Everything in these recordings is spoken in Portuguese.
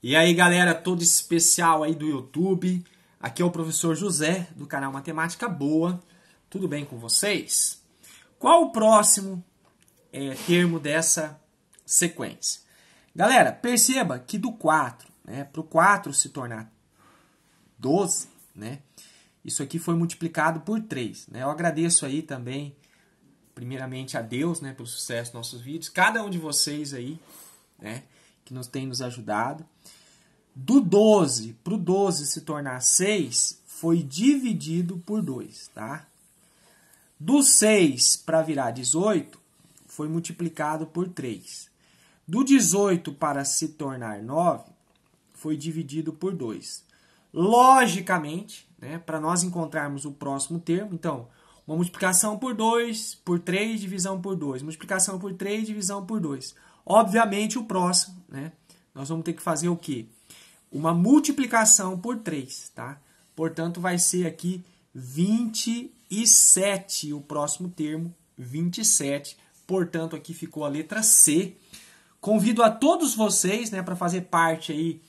E aí, galera, todo especial aí do YouTube. Aqui é o professor José, do canal Matemática Boa. Tudo bem com vocês? Qual o próximo é, termo dessa sequência? Galera, perceba que do 4 né, para o 4 se tornar 12, né, isso aqui foi multiplicado por 3. Né? Eu agradeço aí também, primeiramente, a Deus né, pelo sucesso dos nossos vídeos. Cada um de vocês aí, né? que nos tem nos ajudado. Do 12 para o 12 se tornar 6, foi dividido por 2, tá? Do 6 para virar 18, foi multiplicado por 3. Do 18 para se tornar 9, foi dividido por 2. Logicamente, né, para nós encontrarmos o próximo termo, então, uma multiplicação por 2, por 3, divisão por 2. Multiplicação por 3, divisão por 2. Obviamente, o próximo né? Nós vamos ter que fazer o quê? Uma multiplicação por 3, tá? Portanto, vai ser aqui 27 o próximo termo, 27. Portanto, aqui ficou a letra C. Convido a todos vocês, né, para fazer parte aí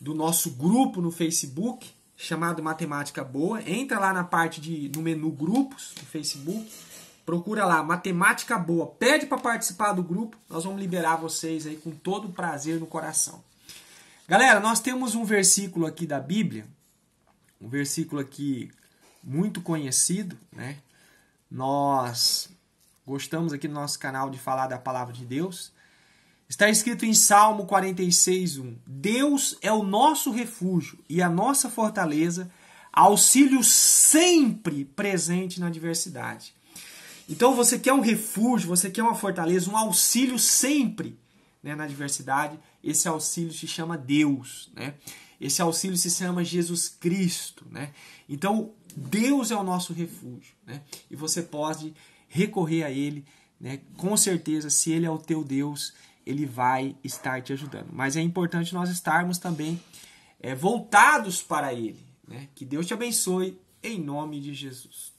do nosso grupo no Facebook, chamado Matemática Boa. Entra lá na parte de no menu grupos do Facebook Procura lá, Matemática Boa. Pede para participar do grupo. Nós vamos liberar vocês aí com todo o prazer no coração. Galera, nós temos um versículo aqui da Bíblia, um versículo aqui muito conhecido, né? Nós gostamos aqui no nosso canal de falar da palavra de Deus. Está escrito em Salmo 46:1. Deus é o nosso refúgio e a nossa fortaleza, auxílio sempre presente na adversidade. Então você quer um refúgio, você quer uma fortaleza, um auxílio sempre né, na adversidade. Esse auxílio se chama Deus, né? Esse auxílio se chama Jesus Cristo, né? Então Deus é o nosso refúgio, né? E você pode recorrer a Ele, né? Com certeza, se Ele é o teu Deus, Ele vai estar te ajudando. Mas é importante nós estarmos também é, voltados para Ele, né? Que Deus te abençoe em nome de Jesus.